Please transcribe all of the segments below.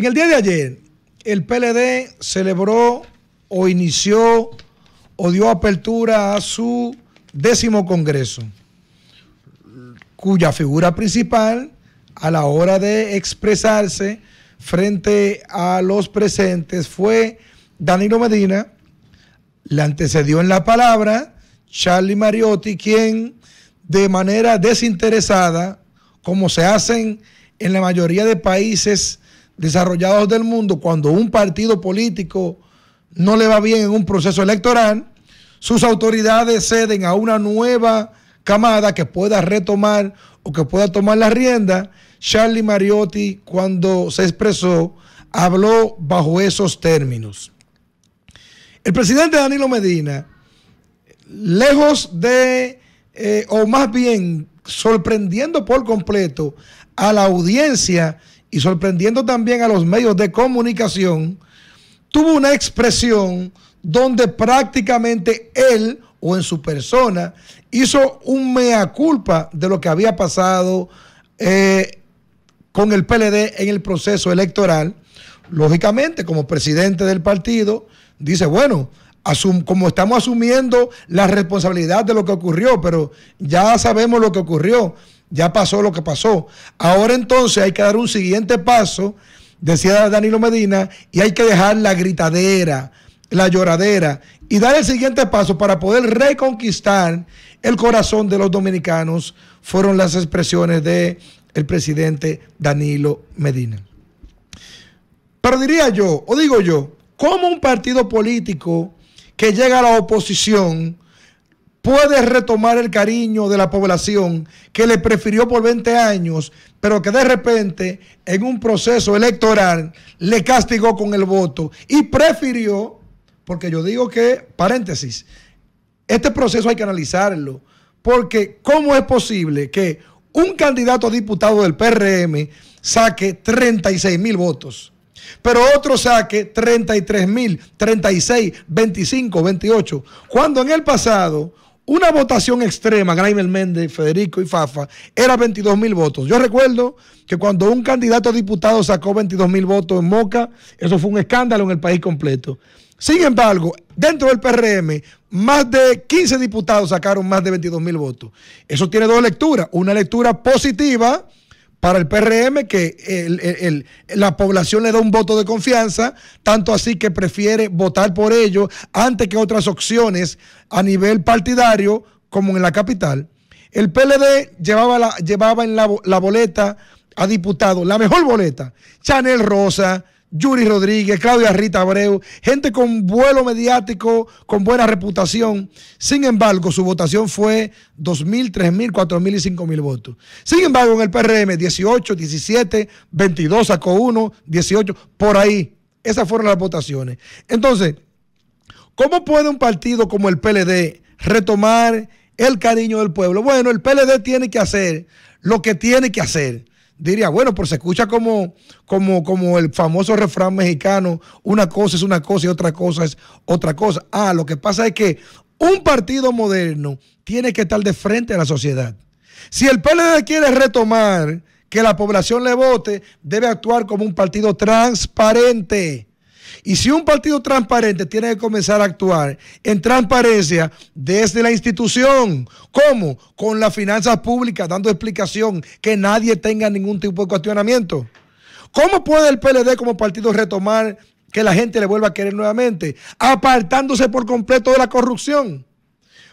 En el día de ayer, el PLD celebró o inició o dio apertura a su décimo Congreso, cuya figura principal a la hora de expresarse frente a los presentes fue Danilo Medina, le antecedió en la palabra Charlie Mariotti, quien de manera desinteresada, como se hacen en la mayoría de países desarrollados del mundo, cuando un partido político no le va bien en un proceso electoral, sus autoridades ceden a una nueva camada que pueda retomar o que pueda tomar la rienda. Charlie Mariotti, cuando se expresó, habló bajo esos términos. El presidente Danilo Medina, lejos de, eh, o más bien sorprendiendo por completo a la audiencia y sorprendiendo también a los medios de comunicación, tuvo una expresión donde prácticamente él o en su persona hizo un mea culpa de lo que había pasado eh, con el PLD en el proceso electoral. Lógicamente, como presidente del partido, dice, bueno, como estamos asumiendo la responsabilidad de lo que ocurrió, pero ya sabemos lo que ocurrió. Ya pasó lo que pasó. Ahora entonces hay que dar un siguiente paso, decía Danilo Medina, y hay que dejar la gritadera, la lloradera, y dar el siguiente paso para poder reconquistar el corazón de los dominicanos, fueron las expresiones del el presidente Danilo Medina. Pero diría yo, o digo yo, ¿cómo un partido político que llega a la oposición puede retomar el cariño de la población que le prefirió por 20 años, pero que de repente en un proceso electoral le castigó con el voto y prefirió, porque yo digo que, paréntesis, este proceso hay que analizarlo, porque ¿cómo es posible que un candidato a diputado del PRM saque 36 mil votos? pero otro saque 33 mil, 36, 25, 28. Cuando en el pasado una votación extrema, Graimel Méndez, Federico y Fafa, era 22 mil votos. Yo recuerdo que cuando un candidato a diputado sacó 22 mil votos en Moca, eso fue un escándalo en el país completo. Sin embargo, dentro del PRM, más de 15 diputados sacaron más de 22 mil votos. Eso tiene dos lecturas. Una lectura positiva para el PRM que la población le da un voto de confianza, tanto así que prefiere votar por ellos antes que otras opciones a nivel partidario como en la capital. El PLD llevaba, llevaba en la boleta a diputados, la mejor boleta, Chanel Rosa, Yuri Rodríguez, Claudia Rita Abreu, gente con vuelo mediático, con buena reputación. Sin embargo, su votación fue 2.000, 3.000, 4.000 y 5.000 votos. Sin embargo, en el PRM, 18, 17, 22 sacó uno, 18, por ahí. Esas fueron las votaciones. Entonces, ¿cómo puede un partido como el PLD retomar el cariño del pueblo? Bueno, el PLD tiene que hacer lo que tiene que hacer diría, bueno, pero pues se escucha como, como, como el famoso refrán mexicano, una cosa es una cosa y otra cosa es otra cosa. Ah, lo que pasa es que un partido moderno tiene que estar de frente a la sociedad. Si el PLD quiere retomar que la población le vote, debe actuar como un partido transparente y si un partido transparente tiene que comenzar a actuar en transparencia desde la institución, ¿cómo? Con las finanzas públicas, dando explicación, que nadie tenga ningún tipo de cuestionamiento. ¿Cómo puede el PLD como partido retomar que la gente le vuelva a querer nuevamente? Apartándose por completo de la corrupción.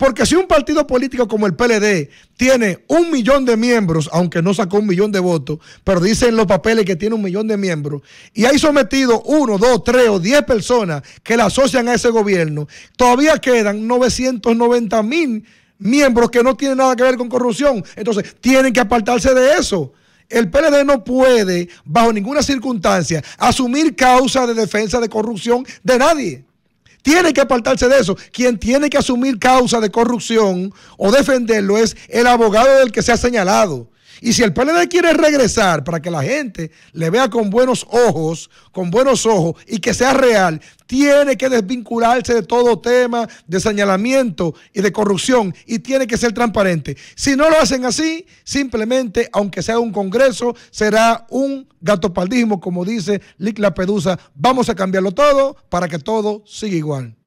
Porque si un partido político como el PLD tiene un millón de miembros, aunque no sacó un millón de votos, pero dicen los papeles que tiene un millón de miembros, y hay sometido uno, dos, tres o diez personas que la asocian a ese gobierno, todavía quedan 990 mil miembros que no tienen nada que ver con corrupción. Entonces, tienen que apartarse de eso. El PLD no puede, bajo ninguna circunstancia, asumir causa de defensa de corrupción de nadie tiene que apartarse de eso. Quien tiene que asumir causa de corrupción o defenderlo es el abogado del que se ha señalado. Y si el PLD quiere regresar para que la gente le vea con buenos ojos, con buenos ojos y que sea real, tiene que desvincularse de todo tema de señalamiento y de corrupción y tiene que ser transparente. Si no lo hacen así, simplemente, aunque sea un congreso, será un gatopaldismo, como dice Lick La Pedusa. Vamos a cambiarlo todo para que todo siga igual.